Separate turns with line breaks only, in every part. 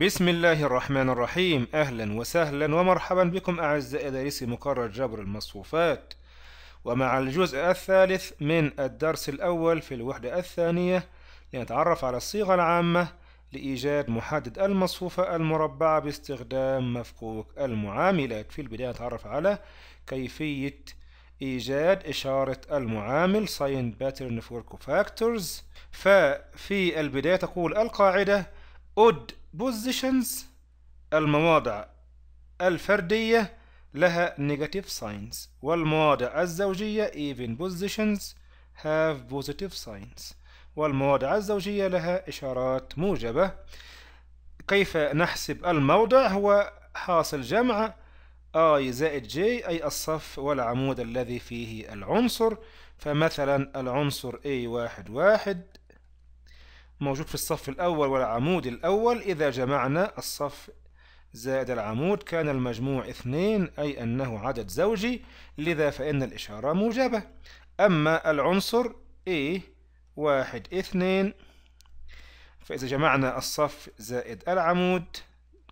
بسم الله الرحمن الرحيم أهلا وسهلا ومرحبا بكم أعزائي دارسي مقرر جبر المصفوفات ومع الجزء الثالث من الدرس الأول في الوحدة الثانية لنتعرف على الصيغة العامة لإيجاد محدد المصفوفة المربعة باستخدام مفكوك المعاملات في البداية نتعرف على كيفية إيجاد إشارة المعامل sign pattern for cofactors ففي البداية تقول القاعدة أد positions المواضع الفردية لها negative signs والمواضع الزوجية even positions have positive signs والمواضع الزوجية لها إشارات موجبة كيف نحسب الموضع هو حاصل جمع I زائد J أي الصف والعمود الذي فيه العنصر فمثلا العنصر A واحد واحد موجود في الصف الأول والعمود الأول إذا جمعنا الصف زائد العمود كان المجموع اثنين أي أنه عدد زوجي لذا فإن الإشارة موجبة أما العنصر A واحد اثنين فإذا جمعنا الصف زائد العمود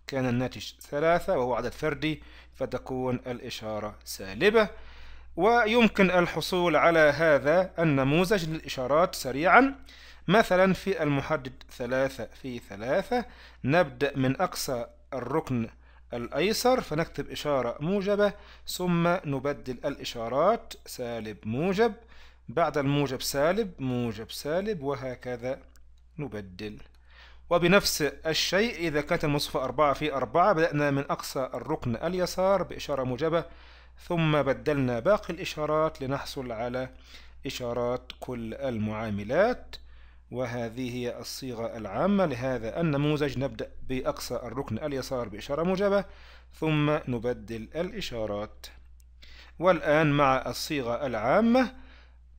كان الناتج ثلاثة وهو عدد فردي فتكون الإشارة سالبة ويمكن الحصول على هذا النموذج للإشارات سريعا مثلا في المحدد ثلاثة في ثلاثة نبدأ من أقصى الركن الأيسر فنكتب إشارة موجبة ثم نبدل الإشارات سالب موجب بعد الموجب سالب موجب سالب وهكذا نبدل وبنفس الشيء إذا كانت المصفوفة أربعة في أربعة بدأنا من أقصى الركن اليسار بإشارة موجبة ثم بدلنا باقي الإشارات لنحصل على إشارات كل المعاملات وهذه هي الصيغة العامة لهذا النموذج نبدأ بأقصى الركن اليسار بإشارة موجبة ثم نبدل الإشارات والآن مع الصيغة العامة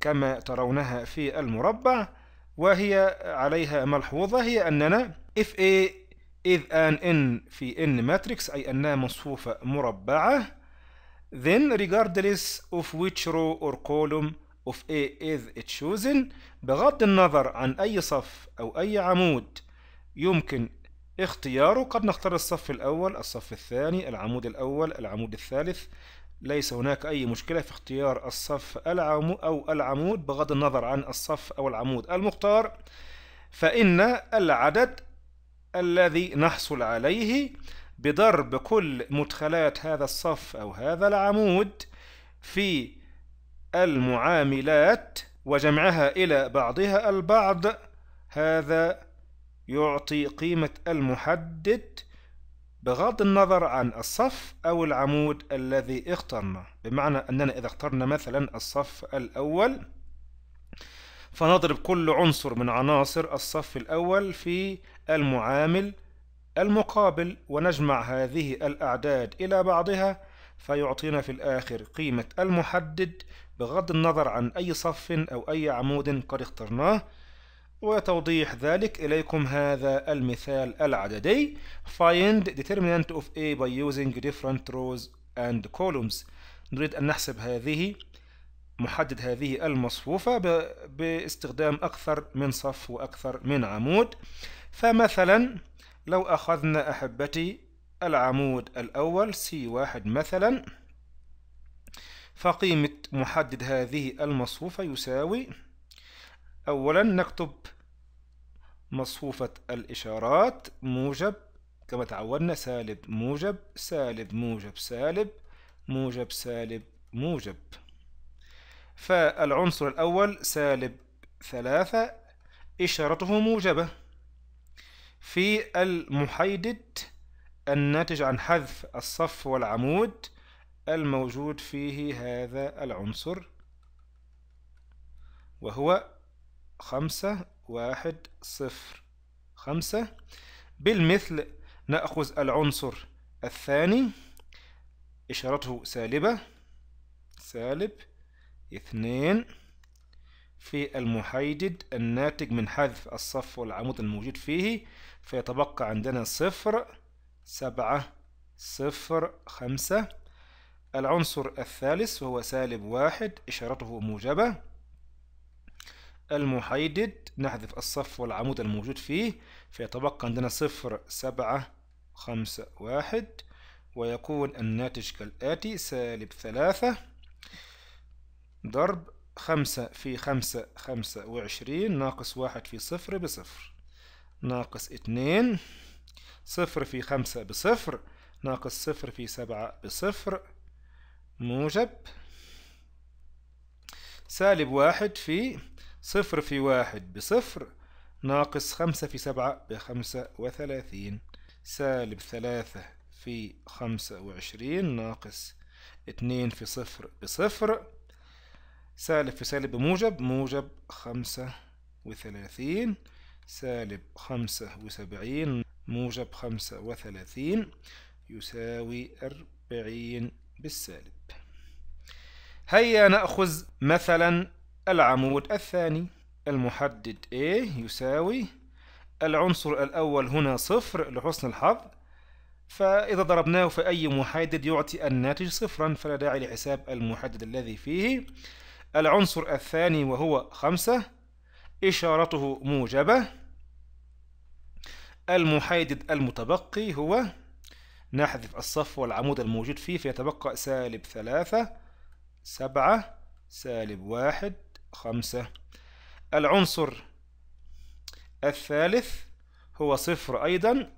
كما ترونها في المربع وهي عليها ملحوظة هي أننا if A إذ أن N في N ماتريكس أي أنها مصفوفة مربعة then regardless of which row or column of A is chosen بغض النظر عن أي صف أو أي عمود يمكن اختياره قد نختار الصف الأول الصف الثاني العمود الأول العمود الثالث ليس هناك أي مشكلة في اختيار الصف العمو أو العمود بغض النظر عن الصف أو العمود المختار فإن العدد الذي نحصل عليه بضرب كل مدخلات هذا الصف أو هذا العمود في المعاملات وجمعها إلى بعضها البعض هذا يعطي قيمة المحدد بغض النظر عن الصف أو العمود الذي اخترناه بمعنى أننا إذا اخترنا مثلا الصف الأول فنضرب كل عنصر من عناصر الصف الأول في المعامل المقابل ونجمع هذه الأعداد إلى بعضها فيعطينا في الآخر قيمة المحدد بغض النظر عن أي صف أو أي عمود قد اخترناه وتوضيح ذلك إليكم هذا المثال العددي find determinant of A by using different rows and columns نريد أن نحسب هذه محدد هذه المصفوفة باستخدام أكثر من صف وأكثر من عمود فمثلا لو أخذنا أحبتي العمود الأول سي واحد مثلا فقيمة محدد هذه المصفوفة يساوي أولا نكتب مصفوفة الإشارات موجب كما تعودنا سالب موجب سالب موجب سالب موجب سالب موجب فالعنصر الأول سالب ثلاثة إشارته موجبة في المحيدد الناتج عن حذف الصف والعمود الموجود فيه هذا العنصر وهو خمسة واحد صفر خمسة بالمثل نأخذ العنصر الثاني إشارته سالبة سالب اثنين في المحيدد الناتج من حذف الصف والعمود الموجود فيه فيتبقى عندنا صفر سبعة صفر خمسة العنصر الثالث وهو سالب واحد إشارته موجبة المحيدد نحذف الصف والعمود الموجود فيه فيتبقى عندنا صفر سبعة خمسة واحد ويكون الناتج كالآتي سالب ثلاثة ضرب خمسة في خمسة خمسة وعشرين ناقص واحد في صفر بصفر ناقص اتنين صفر في خمسة بصفر ناقص صفر في سبعة بصفر موجب سالب واحد في صفر في واحد بصفر ناقص خمسة في سبعة بخمسة وثلاثين سالب ثلاثة في خمسة وعشرين ناقص اتنين في صفر بصفر سالب في سالب بموجب موجب خمسة وثلاثين سالب خمسة وسبعين موجب خمسة وثلاثين يساوي أربعين بالسالب هيا نأخذ مثلا العمود الثاني المحدد A يساوي العنصر الأول هنا صفر لحسن الحظ فإذا ضربناه في أي محدد يعطي الناتج صفرا فلا داعي لحساب المحدد الذي فيه العنصر الثاني وهو خمسة إشارته موجبة المحايدد المتبقي هو نحذف الصف والعمود الموجود فيه فيتبقى سالب ثلاثة سبعة سالب واحد خمسة العنصر الثالث هو صفر أيضا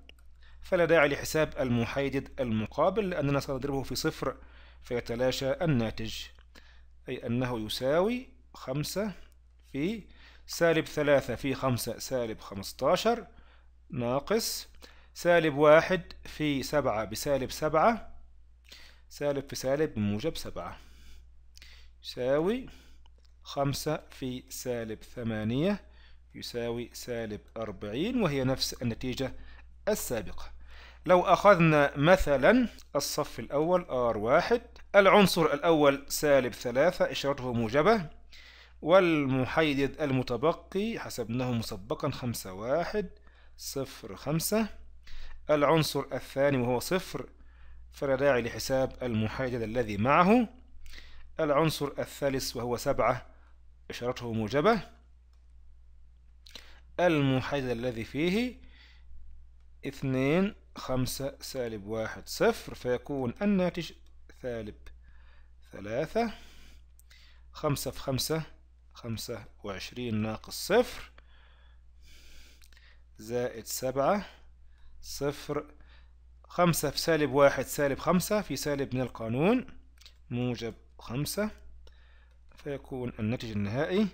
فلا داعي لحساب المحايدد المقابل لأننا سنضربه في صفر فيتلاشى الناتج أي أنه يساوي خمسة في سالب ثلاثة في خمسة سالب خمستاشر ناقص سالب واحد في سبعة بسالب سبعة سالب في سالب بموجب سبعة يساوي خمسة في سالب ثمانية يساوي سالب أربعين وهي نفس النتيجة السابقة لو أخذنا مثلا الصف الأول R1 العنصر الأول سالب ثلاثة إشارته موجبة والمحيد المتبقي حسبناه مسبقا خمسة واحد صفر خمسة العنصر الثاني وهو صفر فلا داعي لحساب المحيد الذي معه العنصر الثالث وهو سبعة إشارته موجبة المحيد الذي فيه اثنين خمسة سالب واحد صفر فيكون الناتج ثالب ثلاثة خمسة في خمسة خمسة وعشرين ناقص صفر زائد سبعة صفر خمسة في سالب واحد سالب خمسة في سالب من القانون موجب خمسة فيكون الناتج النهائي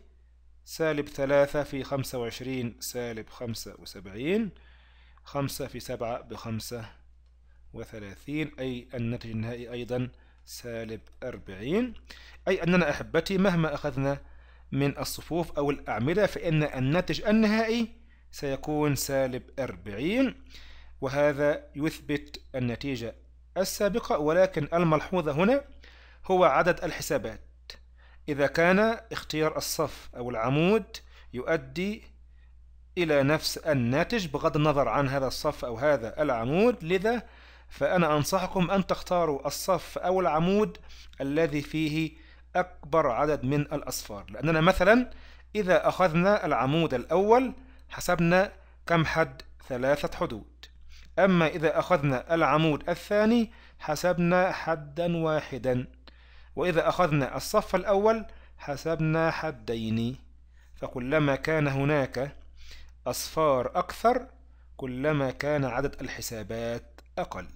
سالب ثلاثة في خمسة وعشرين سالب خمسة وسبعين خمسة في سبعة بخمسة وثلاثين أي الناتج النهائي أيضا سالب أربعين أي أننا أحبتي مهما أخذنا من الصفوف أو الأعمدة فإن الناتج النهائي سيكون سالب 40 وهذا يثبت النتيجة السابقة ولكن الملحوظة هنا هو عدد الحسابات إذا كان اختيار الصف أو العمود يؤدي إلى نفس الناتج بغض النظر عن هذا الصف أو هذا العمود لذا فأنا أنصحكم أن تختاروا الصف أو العمود الذي فيه أكبر عدد من الأصفار لأننا مثلا إذا أخذنا العمود الأول حسبنا كم حد ثلاثة حدود أما إذا أخذنا العمود الثاني حسبنا حدا واحدا وإذا أخذنا الصف الأول حسبنا حدين فكلما كان هناك أصفار أكثر كلما كان عدد الحسابات أقل